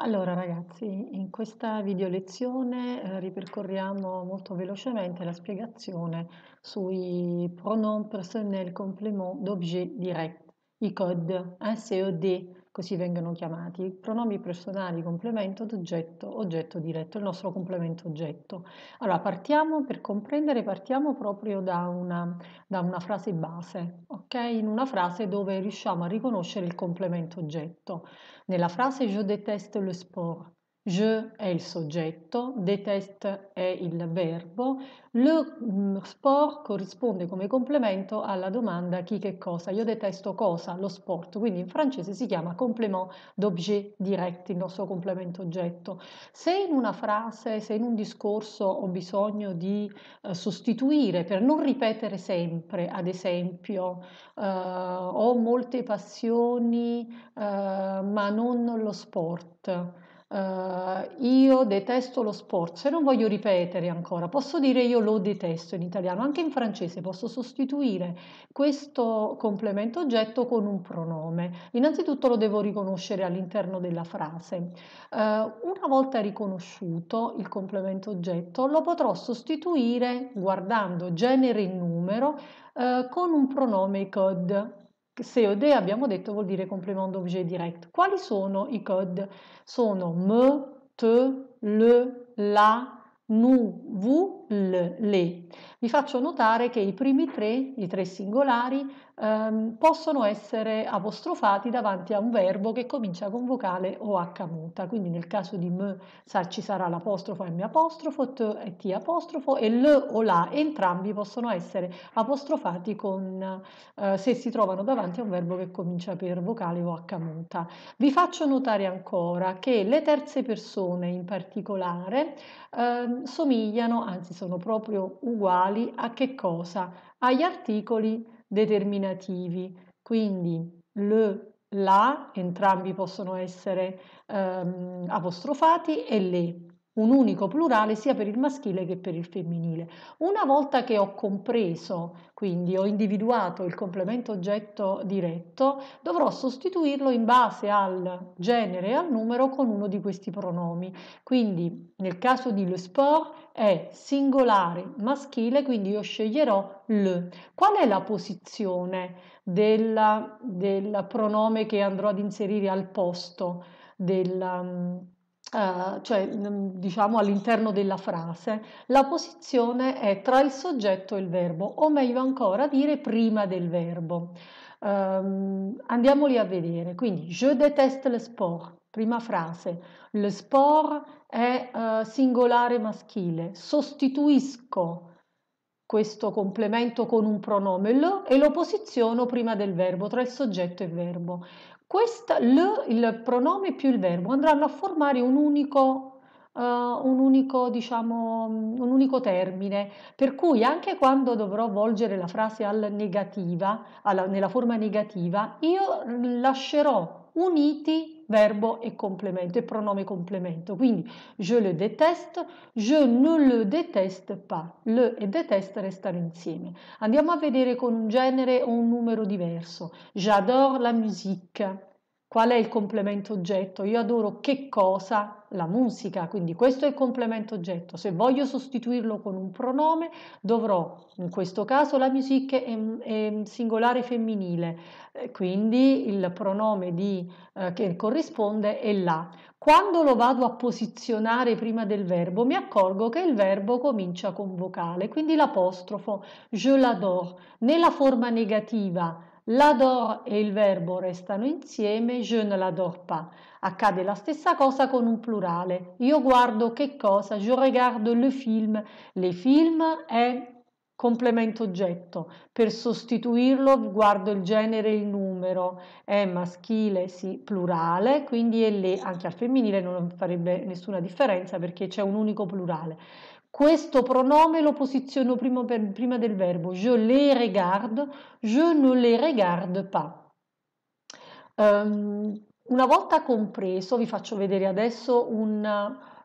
Allora ragazzi, in questa video lezione eh, ripercorriamo molto velocemente la spiegazione sui pronom personnel complément d'objet direct, i COD, COD così vengono chiamati, pronomi personali, complemento oggetto, oggetto diretto, il nostro complemento oggetto. Allora, partiamo, per comprendere, partiamo proprio da una, da una frase base, ok? In una frase dove riusciamo a riconoscere il complemento oggetto. Nella frase je déteste le sport, Je è il soggetto, déteste è il verbo. Le mm, sport corrisponde come complemento alla domanda chi che cosa. Io detesto cosa? Lo sport. Quindi in francese si chiama complément d'objet direct, il nostro complemento oggetto. Se in una frase, se in un discorso ho bisogno di eh, sostituire per non ripetere sempre, ad esempio, eh, ho molte passioni eh, ma non lo sport. Uh, io detesto lo sport, se non voglio ripetere ancora, posso dire io lo detesto in italiano, anche in francese posso sostituire questo complemento oggetto con un pronome. Innanzitutto lo devo riconoscere all'interno della frase. Uh, una volta riconosciuto il complemento oggetto, lo potrò sostituire guardando genere e numero uh, con un pronome code COD abbiamo detto vuol dire complement d'objet direct. Quali sono i code? Sono M, T, L, LA, nu, v, le. Vi faccio notare che i primi tre, i tre singolari, ehm, possono essere apostrofati davanti a un verbo che comincia con vocale o h muta. Quindi nel caso di m ci sarà l'apostrofo m apostrofo, t e t apostrofo e l o la, entrambi possono essere apostrofati con, eh, se si trovano davanti a un verbo che comincia per vocale o h muta. Vi faccio notare ancora che le terze persone in particolare ehm, somigliano, anzi sono proprio uguali a che cosa? Agli articoli determinativi. Quindi le, la, entrambi possono essere ehm, apostrofati e le un unico plurale sia per il maschile che per il femminile. Una volta che ho compreso, quindi ho individuato il complemento oggetto diretto, dovrò sostituirlo in base al genere e al numero con uno di questi pronomi. Quindi nel caso di le sport è singolare maschile, quindi io sceglierò le. Qual è la posizione del, del pronome che andrò ad inserire al posto del Uh, cioè mm, diciamo all'interno della frase, la posizione è tra il soggetto e il verbo, o meglio ancora dire prima del verbo. Um, andiamoli a vedere, quindi je déteste le sport, prima frase, le sport è uh, singolare maschile, sostituisco questo complemento con un pronome lo e lo posiziono prima del verbo, tra il soggetto e il verbo questo l, il pronome più il verbo andranno a formare un unico, uh, un, unico, diciamo, un unico termine, per cui anche quando dovrò volgere la frase al negativa, alla, nella forma negativa, io lascerò uniti verbo e complemento e pronome complemento. Quindi je le déteste, je ne le déteste pas. Le e déteste restano insieme. Andiamo a vedere con un genere o un numero diverso. J'adore la musique. Qual è il complemento oggetto? Io adoro che cosa? La musica, quindi questo è il complemento oggetto. Se voglio sostituirlo con un pronome, dovrò, in questo caso la musica è, è singolare femminile, eh, quindi il pronome di, eh, che corrisponde è la. Quando lo vado a posizionare prima del verbo, mi accorgo che il verbo comincia con vocale, quindi l'apostrofo, je l'adore, nella forma negativa L'adore e il verbo restano insieme, je ne l'adore pas. Accade la stessa cosa con un plurale. Io guardo che cosa? Je regarde le film. Le film è complemento oggetto. Per sostituirlo guardo il genere e il numero. È maschile, sì, plurale, quindi le, anche al femminile non farebbe nessuna differenza perché c'è un unico plurale. Questo pronome lo posiziono prima, per, prima del verbo. Je les regarde, je ne les regarde pas. Um, una volta compreso, vi faccio vedere adesso un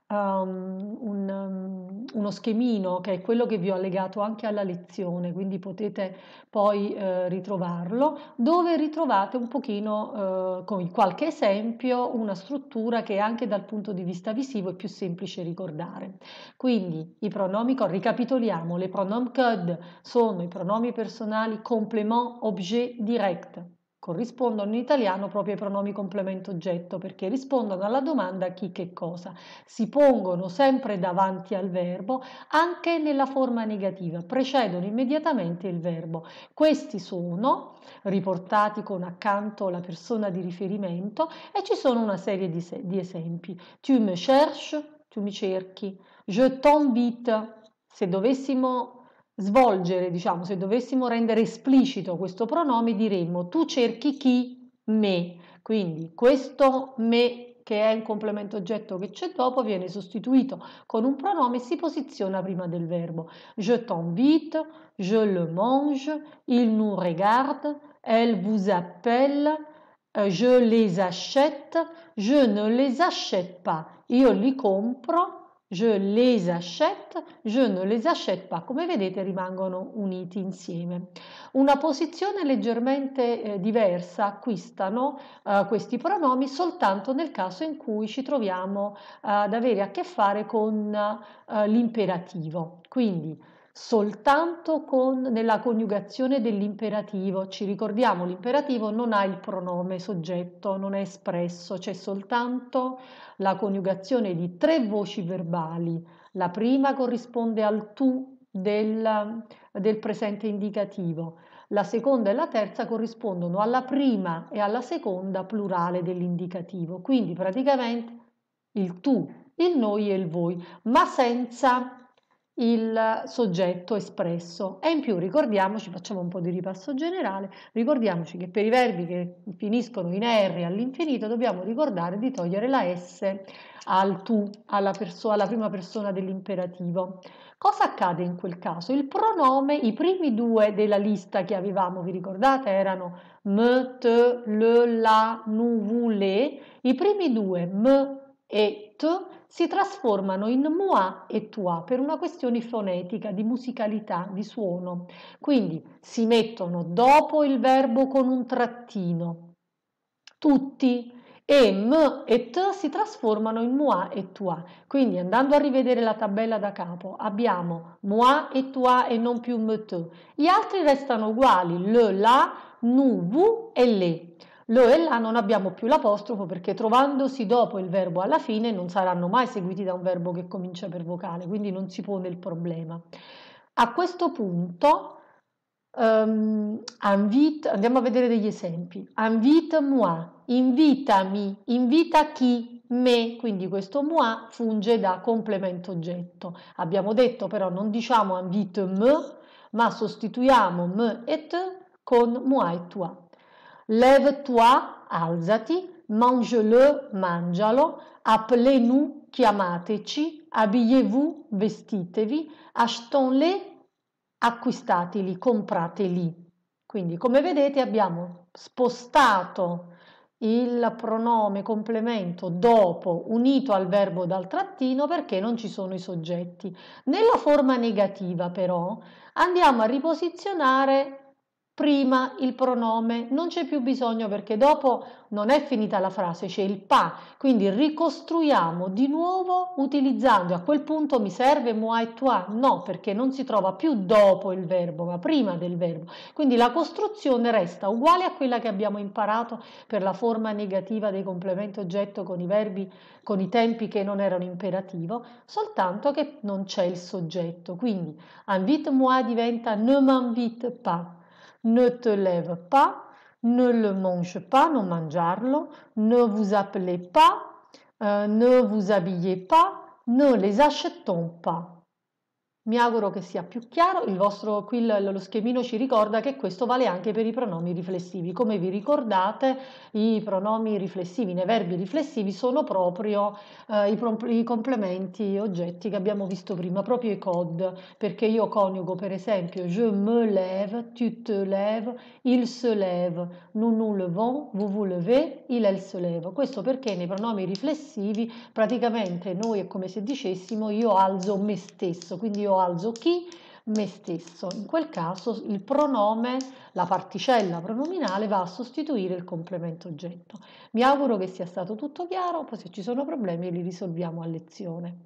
um, un, um, uno schemino che è quello che vi ho allegato anche alla lezione, quindi potete poi eh, ritrovarlo, dove ritrovate un pochino eh, con qualche esempio una struttura che anche dal punto di vista visivo è più semplice ricordare. Quindi i pronomi, ricapitoliamo, le pronom code sono i pronomi personali complement objet direct Corrispondono in italiano proprio ai pronomi complemento oggetto perché rispondono alla domanda chi che cosa. Si pongono sempre davanti al verbo anche nella forma negativa, precedono immediatamente il verbo. Questi sono riportati con accanto la persona di riferimento e ci sono una serie di, se di esempi. Tu me cherches, tu mi cerchi. Je t'invite. Se dovessimo svolgere, diciamo, se dovessimo rendere esplicito questo pronome, diremmo tu cerchi chi me. Quindi questo me che è il complemento oggetto che c'è dopo viene sostituito con un pronome e si posiziona prima del verbo. Je t'invite, je le mange, il nous regarde, elle vous appelle, euh, je les achète, je ne les achète pas. Io li compro, je les achète, je ne les achète pas, come vedete rimangono uniti insieme. Una posizione leggermente eh, diversa acquistano eh, questi pronomi soltanto nel caso in cui ci troviamo eh, ad avere a che fare con eh, l'imperativo. Quindi soltanto con, nella coniugazione dell'imperativo. Ci ricordiamo, l'imperativo non ha il pronome soggetto, non è espresso, c'è soltanto la coniugazione di tre voci verbali. La prima corrisponde al tu del, del presente indicativo. La seconda e la terza corrispondono alla prima e alla seconda plurale dell'indicativo. Quindi praticamente il tu, il noi e il voi, ma senza il soggetto espresso e in più ricordiamoci, facciamo un po' di ripasso generale, ricordiamoci che per i verbi che finiscono in R all'infinito dobbiamo ricordare di togliere la S al tu, alla, perso alla prima persona dell'imperativo. Cosa accade in quel caso? Il pronome, i primi due della lista che avevamo, vi ricordate, erano m, t, l, la, nu, vu, le. I primi due, m, e t si trasformano in mua e tua per una questione fonetica, di musicalità, di suono. Quindi si mettono dopo il verbo con un trattino. Tutti e m e t si trasformano in mua e tua. Quindi andando a rivedere la tabella da capo abbiamo mua e tua e non più m t. Gli altri restano uguali, le, la, nu, vu e le. Lo e la non abbiamo più l'apostrofo perché trovandosi dopo il verbo alla fine non saranno mai seguiti da un verbo che comincia per vocale, quindi non si pone il problema. A questo punto um, ehm, invite, andiamo a vedere degli esempi. Invite moi, invitami, invita chi, me, quindi questo moi funge da complemento oggetto. Abbiamo detto però non diciamo invite me, ma sostituiamo me et con moi et toi. Lève-toi, alzati, mange-le, mangialo, appelez-nous, chiamateci, habillez-vous, vestitevi, achetons le acquistateli, comprateli. Quindi, come vedete, abbiamo spostato il pronome complemento dopo unito al verbo dal trattino perché non ci sono i soggetti. Nella forma negativa però andiamo a riposizionare prima il pronome, non c'è più bisogno perché dopo non è finita la frase, c'è il pa, quindi ricostruiamo di nuovo utilizzando, a quel punto mi serve moi e toi, no perché non si trova più dopo il verbo ma prima del verbo, quindi la costruzione resta uguale a quella che abbiamo imparato per la forma negativa dei complementi oggetto con i verbi, con i tempi che non erano imperativo, soltanto che non c'è il soggetto, quindi invite moi diventa ne m'invite pas Ne te lève pas, ne le mange pas, non mangiarlo, ne vous appelez pas, euh, ne vous habillez pas, ne les achetons pas. Mi auguro che sia più chiaro, il vostro qui lo schemino ci ricorda che questo vale anche per i pronomi riflessivi. Come vi ricordate, i pronomi riflessivi, nei verbi riflessivi sono proprio eh, i, i, complementi oggetti che abbiamo visto prima, proprio i cod, perché io coniugo per esempio je me lève, tu te lèves, il se lève, nous nous levons, vous vous levez, il elle se lève. Questo perché nei pronomi riflessivi praticamente noi è come se dicessimo io alzo me stesso, quindi io alzo chi? me stesso. In quel caso il pronome, la particella pronominale va a sostituire il complemento oggetto. Mi auguro che sia stato tutto chiaro, poi se ci sono problemi li risolviamo a lezione.